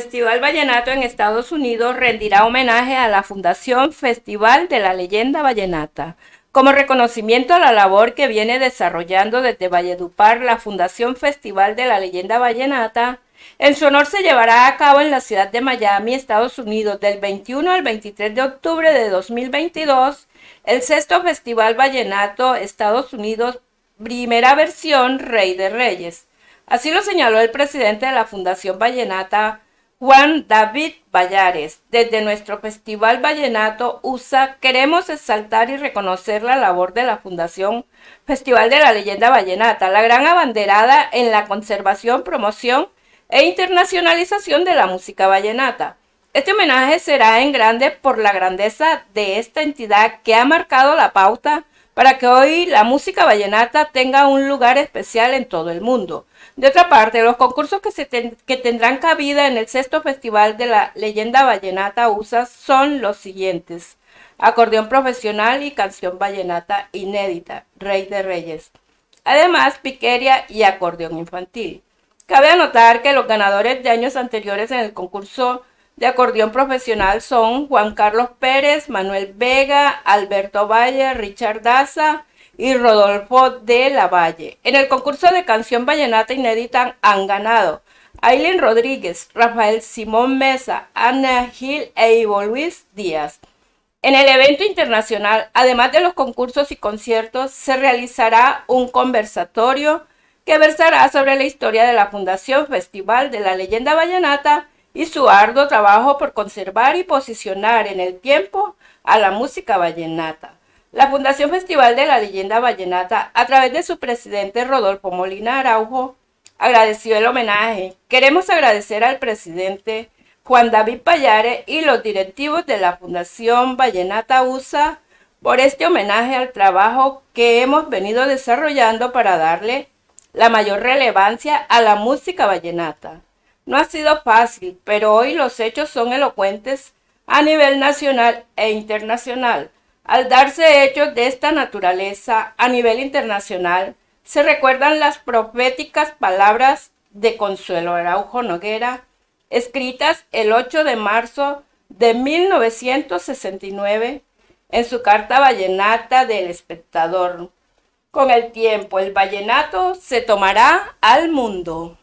Festival Vallenato en Estados Unidos rendirá homenaje a la Fundación Festival de la Leyenda Vallenata. Como reconocimiento a la labor que viene desarrollando desde Valledupar la Fundación Festival de la Leyenda Vallenata, en su honor se llevará a cabo en la ciudad de Miami, Estados Unidos, del 21 al 23 de octubre de 2022, el sexto Festival Vallenato Estados Unidos, primera versión Rey de Reyes. Así lo señaló el presidente de la Fundación Vallenata, Juan David Vallares. Desde nuestro Festival Vallenato USA queremos exaltar y reconocer la labor de la Fundación Festival de la Leyenda Vallenata, la gran abanderada en la conservación, promoción e internacionalización de la música vallenata. Este homenaje será en grande por la grandeza de esta entidad que ha marcado la pauta para que hoy la música vallenata tenga un lugar especial en todo el mundo. De otra parte, los concursos que, tendrán cabida en el sexto festival de la leyenda vallenata USA son los siguientes. Acordeón profesional y canción vallenata inédita, Rey de Reyes. Además, piqueria y acordeón infantil. Cabe anotar que los ganadores de años anteriores en el concurso de acordeón profesional son Juan Carlos Pérez, Manuel Vega, Alberto Valle, Richard Daza y Rodolfo de la Valle. En el concurso de canción vallenata inédita han ganado Aileen Rodríguez, Rafael Simón Mesa, Ana Gil e Ivo Luis Díaz. En el evento internacional, además de los concursos y conciertos, se realizará un conversatorio que versará sobre la historia de la Fundación Festival de la Leyenda Vallenata y su arduo trabajo por conservar y posicionar en el tiempo a la música vallenata. La Fundación Festival de la Leyenda Vallenata, a través de su presidente Rodolfo Molina Araujo, agradeció el homenaje. Queremos agradecer al presidente Juan David Payare y los directivos de la Fundación Vallenata USA por este homenaje al trabajo que hemos venido desarrollando para darle la mayor relevancia a la música vallenata. No ha sido fácil, pero hoy los hechos son elocuentes a nivel nacional e internacional. Al darse hechos de esta naturaleza a nivel internacional, se recuerdan las proféticas palabras de Consuelo Araujo Noguera, escritas el 8 de marzo de 1969 en su carta vallenata del espectador. Con el tiempo, el vallenato se tomará al mundo.